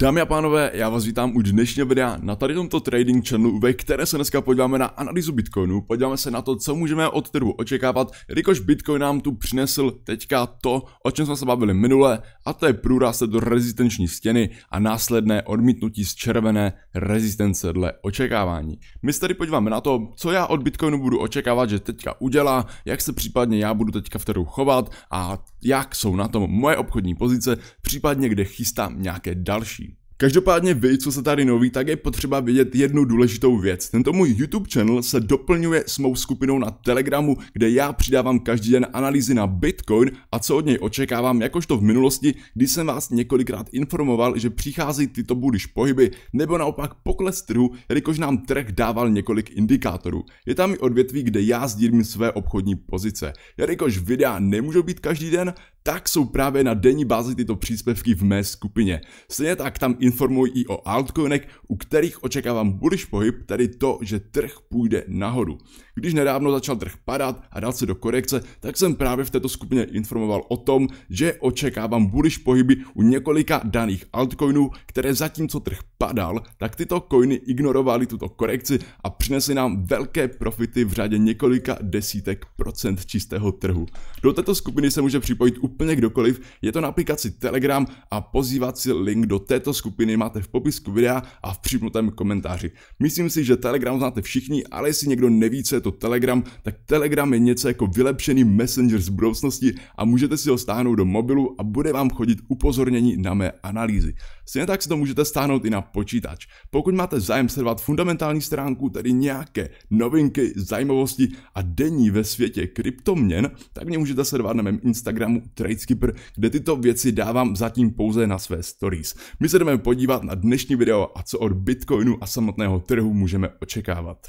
Dámy a pánové, já vás vítám u dnešního videa na tady tomto trading channelu, ve které se dneska podíváme na analýzu Bitcoinu, podíváme se na to, co můžeme od trhu očekávat, jelikož Bitcoin nám tu přinesl teďka to, o čem jsme se bavili minule, a to je průraz do rezistenční stěny a následné odmítnutí z červené rezistence dle očekávání. My se tady podíváme na to, co já od Bitcoinu budu očekávat, že teďka udělá, jak se případně já budu teďka v trhu chovat a jak jsou na tom moje obchodní pozice, případně kde chystám nějaké další. Každopádně vy, co se tady noví, tak je potřeba vědět jednu důležitou věc. Tento můj YouTube channel se doplňuje s mou skupinou na Telegramu, kde já přidávám každý den analýzy na Bitcoin a co od něj očekávám, jakožto v minulosti, kdy jsem vás několikrát informoval, že přichází tyto budyž pohyby, nebo naopak pokles trhu, jelikož nám trh dával několik indikátorů. Je tam i odvětví, kde já sdílím své obchodní pozice. Jelikož videa nemůžou být každý den, tak jsou právě na denní bázi tyto příspěvky v mé skupině. Stejně tak tam informuji i o altcoinech, u kterých očekávám bullish pohyb, tedy to, že trh půjde nahoru. Když nedávno začal trh padat a dal se do korekce, tak jsem právě v této skupině informoval o tom, že očekávám bullish pohyby u několika daných altcoinů, které zatímco trh padal, tak tyto coiny ignorovaly tuto korekci a přinesly nám velké profity v řadě několika desítek procent čistého trhu. Do této skupiny se může připojit úplně kdokoliv, je to na aplikaci Telegram a pozývací link do této skupiny máte v popisku videa a v připnutém komentáři. Myslím si, že Telegram znáte všichni, ale jestli někdo neví, co je to Telegram, tak Telegram je něco jako vylepšený messenger z budoucnosti a můžete si ho stáhnout do mobilu a bude vám chodit upozornění na mé analýzy. Stejně tak si to můžete stáhnout i na počítač. Pokud máte zájem sledovat fundamentální stránku, tedy nějaké novinky, zajímavosti a denní ve světě kryptoměn, tak mě můžete sledovat na mém Instagramu TradeSkipper, kde tyto věci dávám zatím pouze na své stories. My se jdeme podívat na dnešní video a co od Bitcoinu a samotného trhu můžeme očekávat.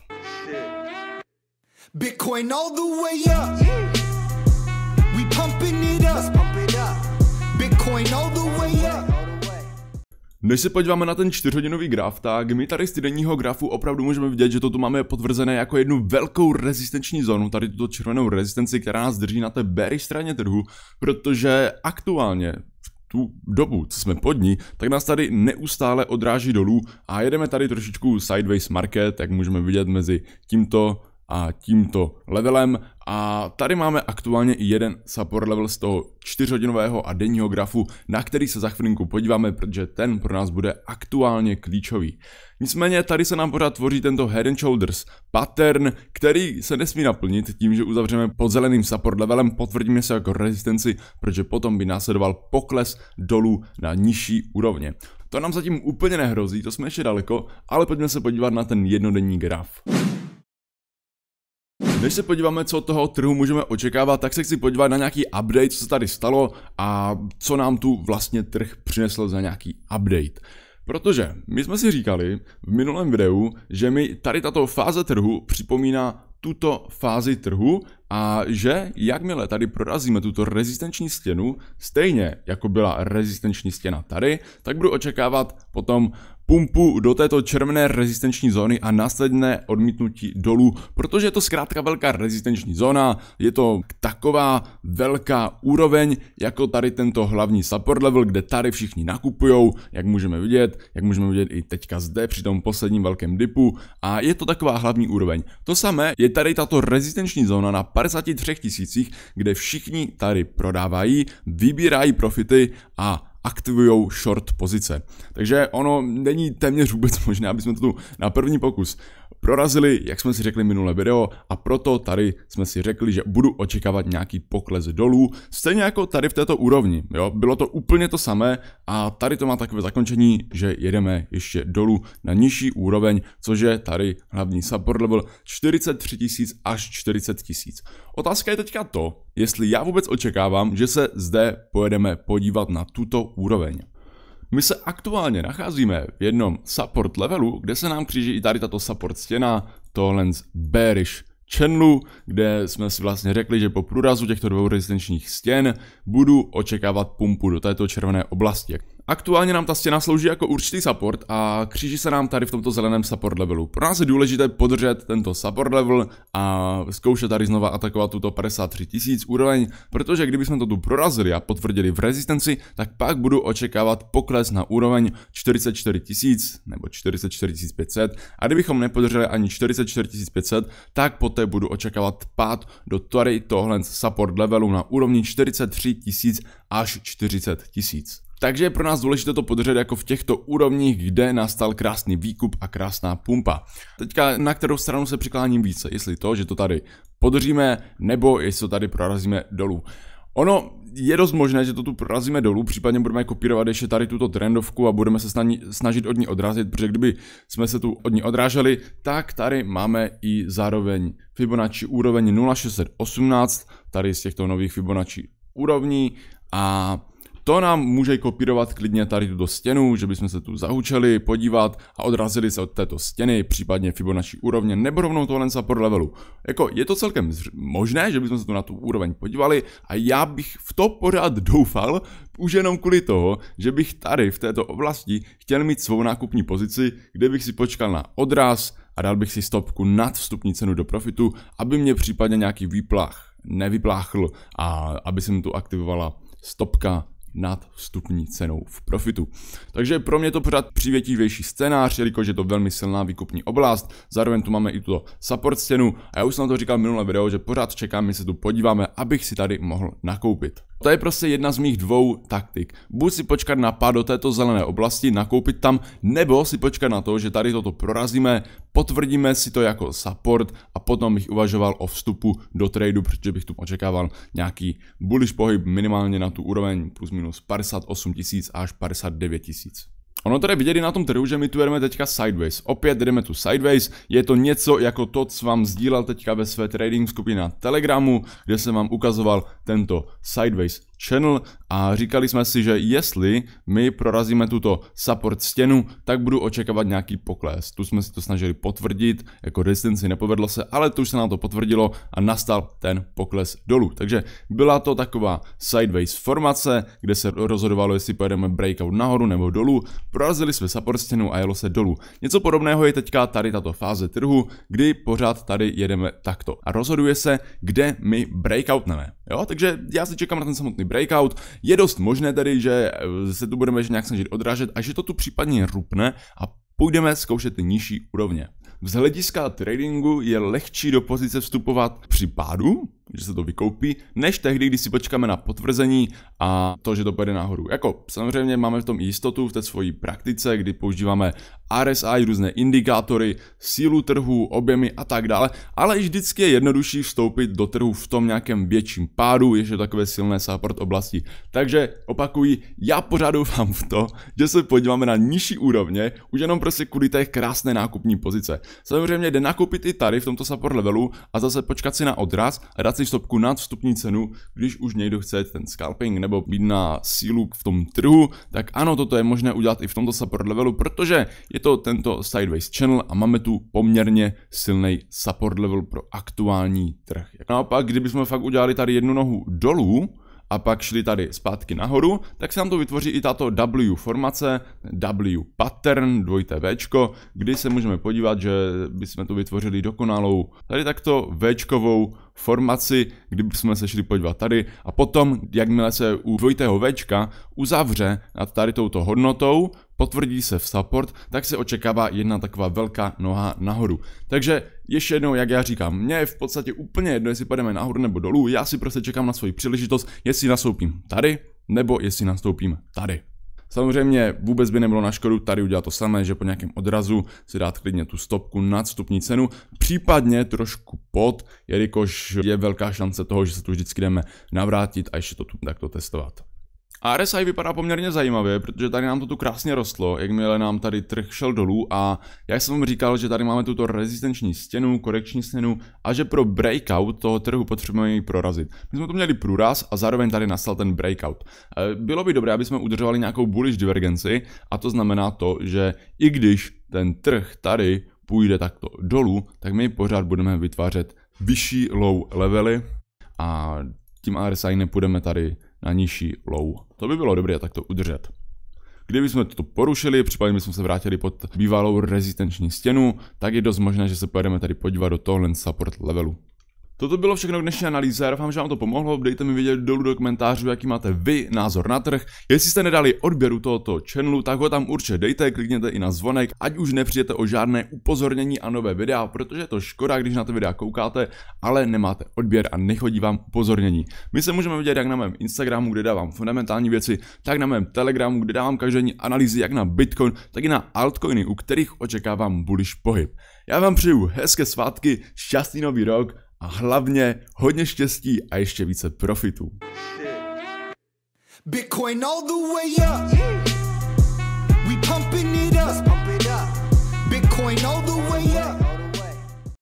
Bitcoin all the way up. We pumping it up. Bitcoin all the way up. Než se podíváme na ten čtyřhodinový graf, tak my tady z týdenního grafu opravdu můžeme vidět, že to tu máme potvrzené jako jednu velkou rezistenční zónu, tady tuto červenou rezistenci, která nás drží na té bearish straně trhu, protože aktuálně tu dobu, co jsme pod ní, tak nás tady neustále odráží dolů a jedeme tady trošičku sideways market, jak můžeme vidět mezi tímto a tímto levelem. A tady máme aktuálně i jeden support level z toho čtyřhodinového a denního grafu, na který se za chvilinku podíváme, protože ten pro nás bude aktuálně klíčový. Nicméně tady se nám pořád tvoří tento head and shoulders pattern, který se nesmí naplnit tím, že uzavřeme pod zeleným support levelem, potvrdíme se jako rezistenci, protože potom by následoval pokles dolů na nižší úrovně. To nám zatím úplně nehrozí, to jsme ještě daleko, ale pojďme se podívat na ten jednodenní graf. Než se podíváme, co od toho trhu můžeme očekávat, tak se chci podívat na nějaký update, co se tady stalo a co nám tu vlastně trh přinesl za nějaký update. Protože my jsme si říkali v minulém videu, že mi tady tato fáze trhu připomíná tuto fázi trhu a že jakmile tady prorazíme tuto rezistenční stěnu, stejně jako byla rezistenční stěna tady, tak budu očekávat potom pumpu do této červené rezistenční zóny a následné odmítnutí dolů, protože je to zkrátka velká rezistenční zóna, je to taková velká úroveň, jako tady tento hlavní support level, kde tady všichni nakupujou, jak můžeme vidět, jak můžeme vidět i teďka zde při tom posledním velkém dipu a je to taková hlavní úroveň. To samé je tady tato rezistenční zóna na 53 tisících, kde všichni tady prodávají, vybírají profity a aktivují short pozice. Takže ono není téměř vůbec možné, aby jsme to tu na první pokus prorazili, jak jsme si řekli minulé video, a proto tady jsme si řekli, že budu očekávat nějaký pokles dolů, stejně jako tady v této úrovni. Jo? Bylo to úplně to samé a tady to má takové zakončení, že jedeme ještě dolů na nižší úroveň, což je tady hlavní support level 43 000 až 40 000. Otázka je teďka to, jestli já vůbec očekávám, že se zde pojedeme podívat na tuto úroveň. My se aktuálně nacházíme v jednom support levelu, kde se nám kříží i tady tato support stěna, tohle bearish channelu, kde jsme si vlastně řekli, že po průrazu těchto dvou rezistenčních stěn budu očekávat pumpu do této červené oblasti. Aktuálně nám ta stěna slouží jako určitý support a kříží se nám tady v tomto zeleném support levelu. Pro nás je důležité podržet tento support level a zkoušet tady znova atakovat tuto 53 tisíc úroveň, protože kdybychom to tu prorazili a potvrdili v rezistenci, tak pak budu očekávat pokles na úroveň 44 tisíc nebo 44 500 a kdybychom nepodrželi ani 44 500, tak poté budu očekávat pád do tady tohle support levelu na úrovni 43 tisíc až 40 tisíc. Takže je pro nás důležité to podržet jako v těchto úrovních, kde nastal krásný výkup a krásná pumpa. Teďka na kterou stranu se přikláním více, jestli to, že to tady podržíme, nebo jestli to tady prorazíme dolů. Ono je dost možné, že to tu prorazíme dolů, případně budeme kopírovat ještě tady tuto trendovku a budeme se snažit od ní odrazit, protože kdyby jsme se tu od ní odráželi, tak tady máme i zároveň Fibonacci úroveň 0618, tady z těchto nových Fibonacci úrovní a to nám může kopírovat klidně tady tuto stěnu, že bychom se tu zahučeli, podívat a odrazili se od této stěny, případně Fibonacci úrovně nebo rovnou tohle support levelu. Jako je to celkem možné, že bychom se tu na tu úroveň podívali a já bych v to pořád doufal, už jenom kvůli toho, že bych tady v této oblasti chtěl mít svou nákupní pozici, kde bych si počkal na odraz a dal bych si stopku nad vstupní cenu do profitu, aby mě případně nějaký výplach nevypláchl a aby se mi tu aktivovala stopka nad vstupní cenou v profitu. Takže pro mě to pořád přivětivější scénář, jelikož je to velmi silná výkupní oblast, zároveň tu máme i tuto support stěnu a já už jsem to říkal v video, že pořád čekám, my se tu podíváme, abych si tady mohl nakoupit. To je prostě jedna z mých dvou taktik. Buď si počkat na pád do této zelené oblasti, nakoupit tam, nebo si počkat na to, že tady toto prorazíme, potvrdíme si to jako support a potom bych uvažoval o vstupu do tradu, protože bych tu očekával nějaký bullish pohyb minimálně na tu úroveň plus minus 58 tisíc až 59 tisíc. Ono tady vidět i na tom trhu, že my tu jdeme teďka sideways. Opět jdeme tu sideways, je to něco jako to, co vám sdílel teďka ve své trading skupině na Telegramu, kde jsem vám ukazoval tento sideways Channel a říkali jsme si, že jestli my prorazíme tuto support stěnu, tak budu očekávat nějaký pokles. Tu jsme si to snažili potvrdit, jako resistenci nepovedlo se, ale tu už se nám to potvrdilo a nastal ten pokles dolů. Takže byla to taková sideways formace, kde se rozhodovalo, jestli pojedeme breakout nahoru nebo dolů. Prorazili jsme support stěnu a jelo se dolů. Něco podobného je teďka tady tato fáze trhu, kdy pořád tady jedeme takto. A rozhoduje se, kde my breakoutneme. Jo, takže já si čekám na ten samotný breakout. Je dost možné tedy, že eh, se tu budeme nějak snažit odrážet a že to tu případně rupne a půjdeme zkoušet ty nižší úrovně. Z hlediska tradingu je lehčí do pozice vstupovat při pádu, že se to vykoupí, než tehdy, když si počkáme na potvrzení a to, že to půjde nahoru. Jako samozřejmě máme v tom jistotu v té svojí praktice, kdy používáme RSI, různé indikátory, sílu trhu, objemy a tak dále, ale i vždycky je jednodušší vstoupit do trhu v tom nějakém větším pádu, ještě takové silné support oblasti. Takže opakuji, já pořád doufám v to, že se podíváme na nižší úrovně, už jenom prostě kvůli té krásné nákupní pozice. Samozřejmě jde nakoupit i tady v tomto support levelu a zase počkat si na odraz a dát si si stopku nad vstupní cenu, když už někdo chce ten scalping nebo být na sílu v tom trhu, tak ano, toto je možné udělat i v tomto support levelu, protože je to tento sideways channel a máme tu poměrně silný support level pro aktuální trh. Naopak, kdybychom fakt udělali tady jednu nohu dolů, a pak šli tady zpátky nahoru, tak se nám to vytvoří i tato W formace, W pattern, dvojité V, kdy se můžeme podívat, že bychom tu vytvořili dokonalou tady takto Včkovou formaci, kdybychom se šli podívat tady a potom, jakmile se u dvojitého V uzavře nad tady touto hodnotou, potvrdí se v support, tak se očekává jedna taková velká noha nahoru. Takže ještě jednou, jak já říkám, mně je v podstatě úplně jedno, jestli pademe nahoru nebo dolů, já si prostě čekám na svoji příležitost, jestli nastoupím tady, nebo jestli nastoupím tady. Samozřejmě vůbec by nebylo na škodu tady udělat to samé, že po nějakém odrazu si dát klidně tu stopku nad stupní cenu, případně trošku pod, jelikož je velká šance toho, že se tu vždycky jdeme navrátit a ještě to tu takto testovat. A RSI vypadá poměrně zajímavě, protože tady nám to tu krásně rostlo, jakmile nám tady trh šel dolů a já jsem vám říkal, že tady máme tuto rezistenční stěnu, korekční stěnu a že pro breakout toho trhu potřebujeme ji prorazit. My jsme to měli průraz a zároveň tady nastal ten breakout. Eh, bylo by dobré, aby jsme udržovali nějakou bullish divergenci a to znamená to, že i když ten trh tady půjde takto dolů, tak my pořád budeme vytvářet vyšší low levely a tím RSI nepůjdeme tady na nižší low. To by bylo dobré tak to udržet. Kdybychom toto porušili, případně bychom se vrátili pod bývalou rezistenční stěnu, tak je dost možné, že se pojedeme tady podívat do tohle support levelu. Toto bylo všechno k dnešní analýze, doufám, že vám to pomohlo, dejte mi vědět dolů do komentářů, jaký máte vy názor na trh. Jestli jste nedali odběru tohoto channelu, tak ho tam určitě dejte, klikněte i na zvonek, ať už nepřijdete o žádné upozornění a nové videa, protože je to škoda, když na ty videa koukáte, ale nemáte odběr a nechodí vám upozornění. My se můžeme vidět jak na mém Instagramu, kde dávám fundamentální věci, tak na mém Telegramu, kde dávám každodenní analýzy jak na Bitcoin, tak i na altcoiny, u kterých očekávám bullish pohyb. Já vám přeju hezké svátky, šťastný nový rok a hlavně hodně štěstí a ještě více profitů. Bitcoin all the way up. We pumping it up. Bitcoin all the way up.